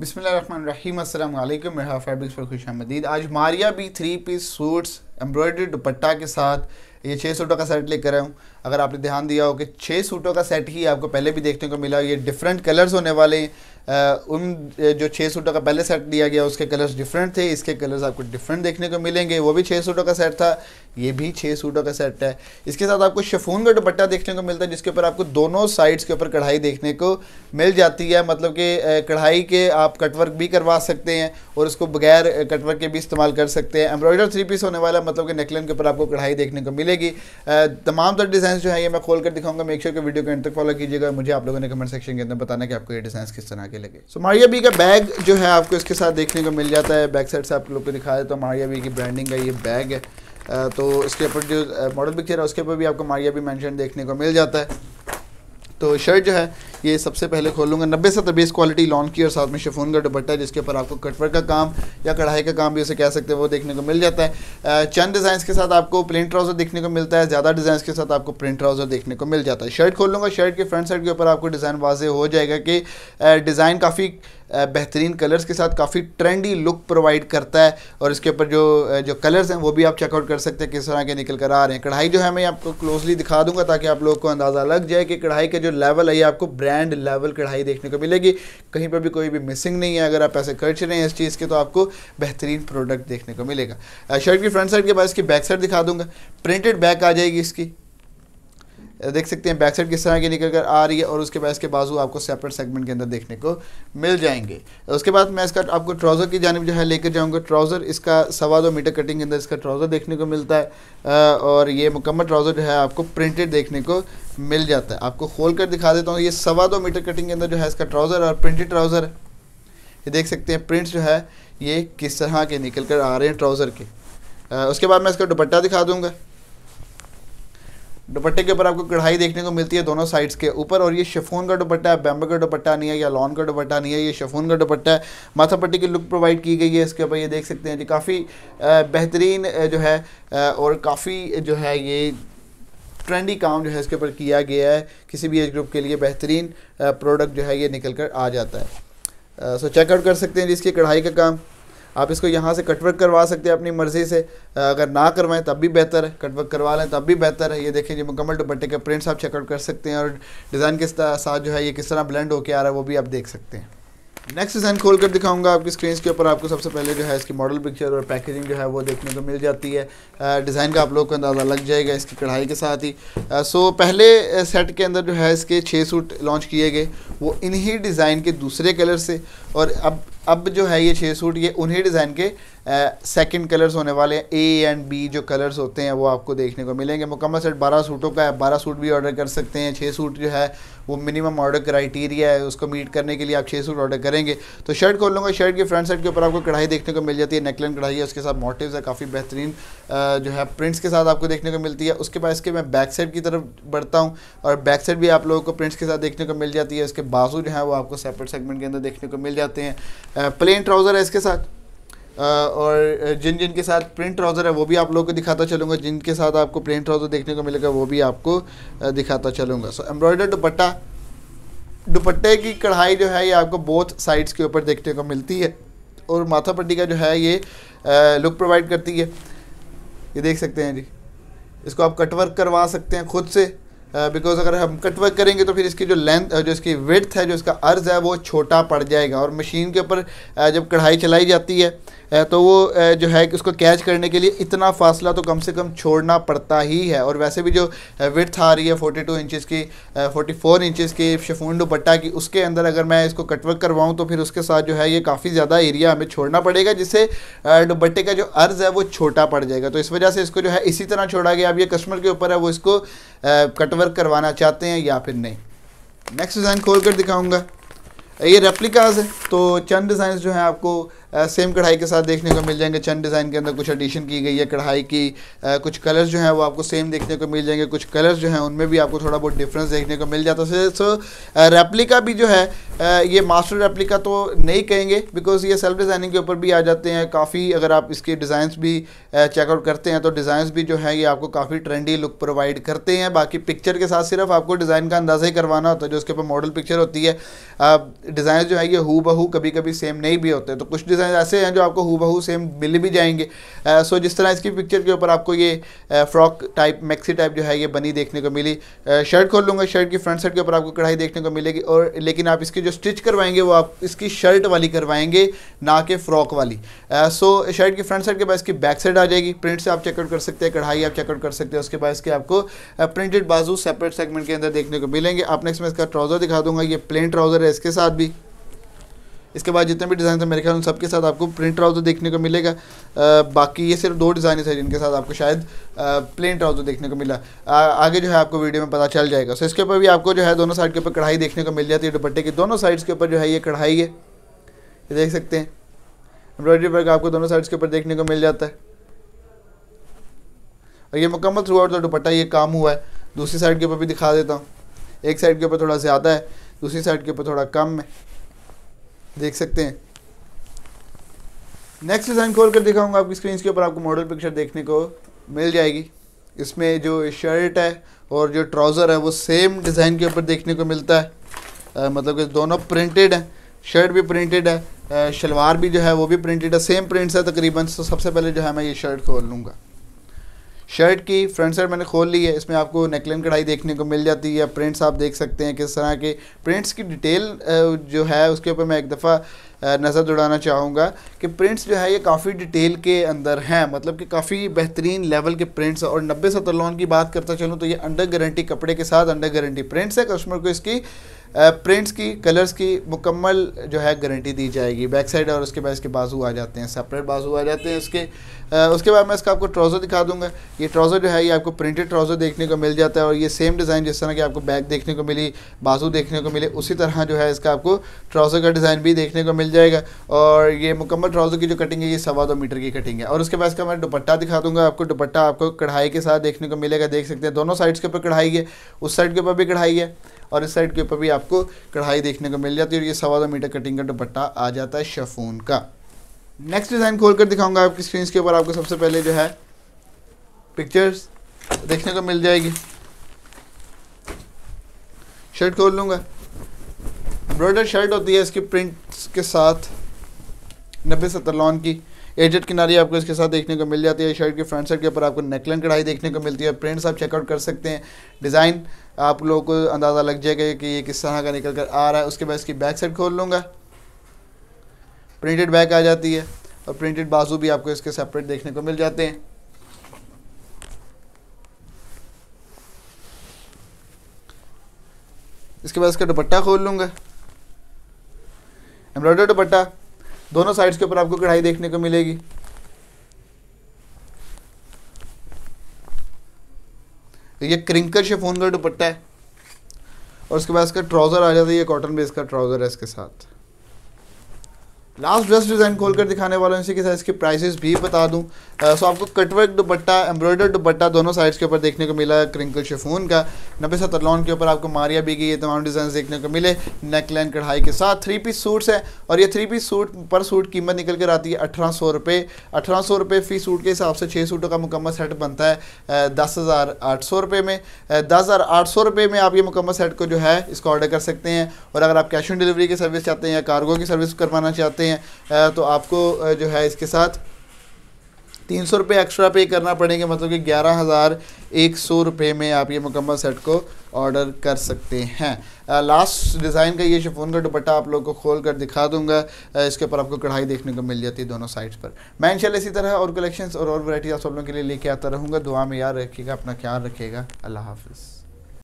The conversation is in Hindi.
बिसमीम अल्लाम मेरा फैब्रिक्स पर खुश आमदीद आज मारिया भी three piece suits embroidery dupatta के साथ ये छः सूटों का सेट लेकर आया हूँ अगर आपने ध्यान दिया हो कि छः सूटों का सेट ही आपको पहले भी देखने को मिला ये डिफरेंट कलर्स होने वाले उन जो छः सूटों का पहले सेट दिया गया उसके कलर्स डिफरेंट थे इसके कलर्स आपको डिफरेंट देखने को मिलेंगे वो भी छः सूटों का सेट था ये भी छः सूटों का सेट है इसके साथ आपको शफून का दुपट्टा देखने को मिलता है जिसके ऊपर आपको दोनों साइड्स के ऊपर कढ़ाई देखने को मिल जाती है मतलब कि कढ़ाई के आप कटवर्क भी करवा सकते हैं और उसको बगैर कटवर्क के भी इस्तेमाल कर सकते हैं एम्ब्रॉयडर थ्री पीस होने वाला मतलब कि नेकलाइन के ऊपर आपको कढ़ाई देखने को मिलेगी तमाम तरह डिज़ाइन जो है ये मैं खोल कर दिखाऊंगा मेक श्योर के वीडियो को एंड तक फॉलो कीजिएगा मुझे आप लोगों ने कमेंट सेक्शन के अंदर बताना कि आपको ये डिज़ाइन किस तरह के लगे सो मारिया बी का बैग जो है आपको इसके साथ देखने को मिल जाता है बैक साइड से आप लोग को दिखा देता हूँ मारिया बी की ब्रांडिंग का ये बैग है तो इसके ऊपर जो मॉडल पिक्चर है उसके ऊपर भी आपको मारिया बी मैंशन देखने को मिल जाता है तो शर्ट जो है ये सबसे पहले खोलूँगा नब्बे सत्तर बेस क्वालिटी लॉन की और साथ में शेफोन का दुपट्टा है जिसके ऊपर आपको कटवर का काम या कढ़ाई का काम भी उसे कह सकते हैं वो देखने को मिल जाता है चंद डिज़ाइन के साथ आपको प्लेन ट्राउज़र देखने को मिलता है ज़्यादा डिज़ाइन के साथ आपको प्रिंट ट्राउज़र देखने को मिल जाता है शर्ट खोलूँगा शर्ट के फ्रंट साइड के ऊपर आपको डिज़ाइन वाजे हो जाएगा कि डिज़ाइन काफ़ी बेहतरीन कलर्स के साथ काफ़ी ट्रेंडी लुक प्रोवाइड करता है और इसके ऊपर जो जो कलर्स हैं वो भी आप चेकआउट कर सकते हैं किस तरह के निकल कर आ रहे हैं कढ़ाई जो है मैं आपको क्लोजली दिखा दूंगा ताकि आप लोगों को अंदाज़ा लग जाए कि कढ़ाई का जो लेवल है ये आपको ब्रेड ब्रांड लेवल कढ़ाई देखने को मिलेगी कहीं पर भी कोई भी मिसिंग नहीं है अगर आप पैसे खर्च रहे हैं इस चीज़ के तो आपको बेहतरीन प्रोडक्ट देखने को मिलेगा शर्ट की फ्रंट साइड के बाद इसकी बैक साइड दिखा दूंगा प्रिंटेड बैक आ जाएगी इसकी देख सकते हैं बैक साइड किस तरह की निकल कर आ रही है और उसके बाद इसके बाजू आपको सेपरेट सेगमेंट के अंदर देखने को मिल जाएंगे उसके बाद मैं इसका आपको ट्राउज़र की जानब जो है लेकर जाऊँगा ट्राउज़र इसका सवा दो मीटर कटिंग के अंदर इसका ट्राउज़र देखने को मिलता है और ये मुकम्मल ट्राउज़र जो है आपको प्रिंटेड देखने को मिल जाता है आपको खोल कर दिखा देता हूँ ये सवा दो मीटर कटिंग के अंदर जो है इसका ट्राउज़र और प्रिंटेड ट्राउज़र ये देख सकते हैं प्रिंट्स जो है ये किस तरह के निकल कर आ रहे हैं ट्राउज़र के उसके बाद मैं इसका दुपट्टा दिखा दूँगा दुपट्टे के ऊपर आपको कढ़ाई देखने को मिलती है दोनों साइड्स के ऊपर और ये शेफोन का दुपट्टा है बैम्बर का दुपट्टा नहीं है या लॉन का दुपट्टा नहीं है ये शेफोन का दुपट्टा है माथा पट्टी की लुक प्रोवाइड की गई है इसके ऊपर ये देख सकते हैं जी काफ़ी बेहतरीन जो है और काफ़ी जो है ये ट्रेंडी काम जो है इसके ऊपर किया गया है किसी भी एज ग्रुप के लिए बेहतरीन प्रोडक्ट जो है ये निकल कर आ जाता है सो चेकआउट कर सकते हैं जी इसकी कढ़ाई का काम आप इसको यहाँ से कटवर्क करवा सकते हैं अपनी मर्ज़ी से अगर ना करवाएं तब भी बेहतर है कटवर्क करवा लें तब भी बेहतर है ये देखें जी मुकम्मल दुपट्टे का प्रिंट्स आप चेकआउट कर सकते हैं और डिज़ाइन के साथ जो है ये किस तरह ब्लेंड होकर आ रहा है वो भी आप देख सकते हैं नेक्स्ट डिज़ाइन खोल कर दिखाऊंगा आपकी स्क्रीन के ऊपर आपको सबसे पहले जो है इसकी मॉडल पिक्चर और पैकेजिंग जो है वो देखने को मिल जाती है डिज़ाइन का आप लोग को अंदाज़ा लग जाएगा इसकी कढ़ाई के साथ ही सो पहले सेट के अंदर जो है इसके छः सूट लॉन्च किए गए वो इन्हीं डिज़ाइन के दूसरे कलर से और अब अब जो है ये छः सूट ये उन्हीं डिज़ाइन के सेकंड कलर्स होने वाले हैं ए एंड बी जो कलर्स होते हैं वो आपको देखने को मिलेंगे मुकम्मल सेट बारह सूटों का है बारह सूट भी ऑर्डर कर सकते हैं छः सूट जो है वो मिनिमम ऑर्डर क्राइटेरिया है उसको मीट करने के लिए आप छः सूट ऑर्डर करेंगे तो शर्ट खोल लूँगा शर्ट के फ्रंट साइड के ऊपर आपको कढ़ाई देखने को मिल जाती है नेकलन कढ़ाई है उसके साथ मोटिव है काफ़ी बेहतरीन जो है प्रिंट्स के साथ आपको देखने को मिलती है उसके बाद इसके मैं बैक साइड की तरफ बढ़ता हूँ और बैक साइड भी आप लोगों को प्रिंट्स के साथ देखने को मिल जाती है उसके बाजू जो है वो आपको सेपरेट सेगमेंट के अंदर देखने को मिल जाते हैं प्लेन ट्राउज़र है इसके साथ और जिन जिन के साथ प्रिंट ट्राउज़र है वो भी आप लोगों को दिखाता चलूँगा जिनके साथ आपको प्रिंट ट्राउज़र देखने को मिलेगा वो भी आपको दिखाता चलूँगा सो एम्ब्रॉयडर दुपट्टा दुपट्टे की कढ़ाई जो है ये आपको बोथ साइड्स के ऊपर देखने को मिलती है और माथा पट्टी का जो है ये लुक प्रोवाइड करती है ये देख सकते हैं जी इसको आप कटवर्क करवा सकते हैं खुद से बिकॉज uh, अगर हम कटवर्क करेंगे तो फिर इसकी जो लेंथ uh, जो इसकी विड्थ है जो इसका अर्ज़ है वो छोटा पड़ जाएगा और मशीन के ऊपर uh, जब कढ़ाई चलाई जाती है तो वो जो है कि उसको कैच करने के लिए इतना फासला तो कम से कम छोड़ना पड़ता ही है और वैसे भी जो विड्थ आ रही है 42 इंचज़ की 44 इंचेस की शफून दुपट्टा की उसके अंदर अगर मैं इसको कटवर्क करवाऊँ तो फिर उसके साथ जो है ये काफ़ी ज़्यादा एरिया हमें छोड़ना पड़ेगा जिससे दुपट्टे का जो अर्ज़ है वो छोटा पड़ जाएगा तो इस वजह से इसको जो है इसी तरह छोड़ा गया अब ये कस्टमर के ऊपर है वो इसको कटवर्क करवाना चाहते हैं या फिर नहीं नेक्स्ट डिज़ाइन खोल कर दिखाऊंगा ये रेप्लिकाज है तो चंद डिज़ाइन जो हैं आपको सेम कढ़ाई के साथ देखने को मिल जाएंगे चंद डिज़ाइन के अंदर कुछ एडिशन की गई है कढ़ाई की आ, कुछ कलर्स जो हैं वो आपको सेम देखने को मिल जाएंगे कुछ कलर्स जो हैं उनमें भी आपको थोड़ा बहुत डिफरेंस देखने को मिल जाता है सो रेप्लिका भी जो है आ, ये मास्टर रेप्लिका तो नहीं कहेंगे बिकॉज ये सेल्फ डिज़ाइनिंग के ऊपर भी आ जाते हैं काफ़ी अगर आप इसके डिज़ाइंस भी चेकआउट करते हैं तो डिज़ाइंस भी जो है ये आपको काफ़ी ट्रेंडी लुक प्रोवाइड करते हैं बाकी पिक्चर के साथ सिर्फ आपको डिज़ाइन का अंदाज़ा ही करवाना होता है जो उसके ऊपर मॉडल पिक्चर होती है डिज़ाइन जो है ये हु बहू कभी कभी सेम नहीं भी होते तो कुछ डिज़ाइन ऐसे हैं जो आपको हु बहू सेम मिल भी जाएंगे सो जिस तरह इसकी पिक्चर के ऊपर आपको ये फ्रॉक टाइप मैक्सी टाइप जो है ये बनी देखने को मिली शर्ट खोल लूँगा शर्ट की फ्रंट साइड के ऊपर आपको कढ़ाई देखने को मिलेगी और लेकिन आप इसकी जो स्टिच करवाएंगे वो आप इसकी शर्ट वाली करवाएंगे ना कि फ्रॉक वाली सो शर्ट की फ्रंट साइड के बाद इसकी बैक साइड आ जाएगी प्रिंट से आप चेकआउट कर सकते हैं कढ़ाई आप चेकआउट कर सकते हैं उसके बाद इसके आपको प्रिंटेड बाजू सेपरेट सेगमेंट के अंदर देखने को मिलेंगे आप नेक्स्ट में इसका ट्राउज़र दिखा दूंगा ये प्लेन ट्राउज़र है इसके साथ भी इसके बाद जितने भी डिज़ाइन है मेरे ख्याल उन सबके साथ आपको प्रिंट ट्राउज़र देखने को मिलेगा आ, बाकी ये सिर्फ दो डिज़ाइन है जिनके साथ आपको शायद प्लेन ट्राउज़र देखने को मिला आ, आगे जो है आपको वीडियो में पता चल जाएगा सो इसके ऊपर भी आपको जो है दोनों साइड के ऊपर कढ़ाई देखने को मिल जाती है दुपट्टे की दोनों साइड्स के ऊपर जो है ये कढ़ाई है ये देख सकते हैं एम्ब्रॉयडरी वर्क आपको दोनों साइड्स के ऊपर देखने को मिल जाता है और ये मुकम्मल थ्रू आउट दुपट्टा ये काम हुआ है दूसरी साइड के ऊपर भी दिखा देता हूँ एक साइड के ऊपर थोड़ा ज़्यादा है दूसरी साइड के ऊपर थोड़ा कम है देख सकते हैं नेक्स्ट डिज़ाइन खोल कर दिखाऊंगा आपकी स्क्रीन के ऊपर आपको मॉडल पिक्चर देखने को मिल जाएगी इसमें जो शर्ट है और जो ट्राउज़र है वो सेम डिज़ाइन के ऊपर देखने को मिलता है आ, मतलब कि दोनों प्रिंटेड हैं शर्ट भी प्रिंटेड है शलवार भी जो है वो भी प्रिंटेड है सेम प्रिंट्स है तकरीबन तो सबसे पहले जो है मैं ये शर्ट खोल लूँगा शर्ट की फ्रंट साइड मैंने खोल ली है इसमें आपको नेकलाइन कढ़ाई देखने को मिल जाती है प्रिंट्स आप देख सकते हैं किस तरह के प्रिंट्स की डिटेल जो है उसके ऊपर मैं एक दफ़ा नज़र दौड़ाना चाहूँगा कि प्रिंट्स जो है ये काफ़ी डिटेल के अंदर हैं मतलब कि काफ़ी बेहतरीन लेवल के प्रिंट्स और नब्बे सत्तर लोन की बात करता चलूँ तो ये अंडर गारंटी कपड़े के साथ अंडर गारंटी प्रिंट्स है कस्टमर को इसकी प्रिंट्स की कलर्स की मुकम्मल जो है गारंटी दी जाएगी बैक साइड और उसके बाद इसके बाजू आ जाते हैं सेपरेट बाजू आ जाते हैं इसके आ, उसके बाद मैं इसका आपको ट्राउज़र दिखा दूंगा ये ट्राउज़र जो है ये आपको प्रिंटेड ट्राउज़र देखने को मिल जाता है और ये सेम डिज़ाइन जिस तरह की आपको बैक देखने को मिली बाजू देखने को मिले उसी तरह जो है इसका आपको ट्राउज़र का डिज़ाइन भी देखने को मिल जाएगा और ये मुकम्मल ट्राउज़र की जो कटिंग है ये सवा दो मीटर की कटिंग है और उसके बाद इसका मैं दुपट्टा दिखा दूंगा आपको दुपट्टा आपको कढ़ाई के साथ देखने को मिलेगा देख सकते हैं दोनों साइड्स के ऊपर कढ़ाई है उस साइड के ऊपर भी कढ़ाई है और इस साइड के ऊपर भी आपको कढ़ाई देखने को मिल जाती है और ये सवा दो मीटर कटिंग का दुपट्टा आ जाता है शेफोन का नेक्स्ट डिज़ाइन खोल कर दिखाऊंगा आपकी स्क्रीन के ऊपर आपको सबसे पहले जो है पिक्चर्स देखने को मिल जाएगी शर्ट खोल लूँगा एम्ब्रॉयडर शर्ट होती है इसकी प्रिंट्स के साथ नब्बे सत्तर लॉन की एजेट किनारी आपको इसके साथ देखने को मिल जाती है शर्ट के फ्रंट साइड के ऊपर आपको नेकलाइन कढ़ाई देखने को मिलती है प्रिंट्स आप चेकआउट कर सकते हैं डिज़ाइन आप लोगों को अंदाज़ा लग जाएगा कि ये किस तरह का निकल कर आ रहा है उसके बाद इसकी बैक साइड खोल लूँगा प्रिंटेड बैक आ जाती है और प्रिंटेड बाजू भी आपको इसके सेपरेट देखने को मिल जाते हैं इसके बाद इसका दुपट्टा खोल लूँगा एम्ब्रॉयडर दुपट्टा दोनों साइड्स के ऊपर आपको कढ़ाई देखने को मिलेगी ये क्रिंकर शिफोन का दुपट्टा है और उसके बाद इसका ट्राउज़र आ जाता है ये कॉटन बेस का ट्राउज़र है इसके साथ लास्ट ड्रेस डिज़ाइन खोल कर दिखाने वाला हूँ इसी के साथ इसके प्राइसेस भी बता दूँ सो आपको कटवर्क दुपट्टा एम्ब्रॉयडर दुपट्टा दोनों साइड्स के ऊपर देखने को मिला क्रिंकल शेफून का नब्बे सतरलॉन के ऊपर आपको मारिया भी गई ये तमाम डिज़ाइन देखने को मिले नेक लाइन कढ़ाई के साथ थ्री पीस सूट्स हैं और ये थ्री पीस सूट पर सूट कीमत निकल कर आती है अठारह सौ रुपये अठारह सौ रुपये फी सूट के हिसाब से छः सूटों का मुकम्मल सेट बनता है दस हज़ार आठ सौ रुपये में दस हज़ार आठ सौ रुपये में आप ये मुकम्मल सेट को जो है इसको ऑर्डर कर सकते हैं और अगर आप कैश ऑन डिलीवरी की सर्विस चाहते हैं या कार्गो की सर्विस करवाना चाहते हैं हैं तो आपको जो है इसके साथ तीन सौ रुपये एक्स्ट्रा पे करना पड़ेगा मतलब कि ग्यारह हज़ार एक सौ रुपये में आप ये मुकम्मल सेट को ऑर्डर कर सकते हैं लास्ट डिज़ाइन का ये शिफोन का दुपट्टा आप लोग को खोल कर दिखा दूंगा इसके ऊपर आपको कढ़ाई देखने को मिल जाती है दोनों साइड्स पर मैं इंशाल्लाह इसी तरह और कलेक्शंस और और वैरायटी आप सब लोगों के लिए लेके आता रहूँगा दुआ में याद रखिएगा अपना ख्याल रखिएगा अल्लाह हाफिज़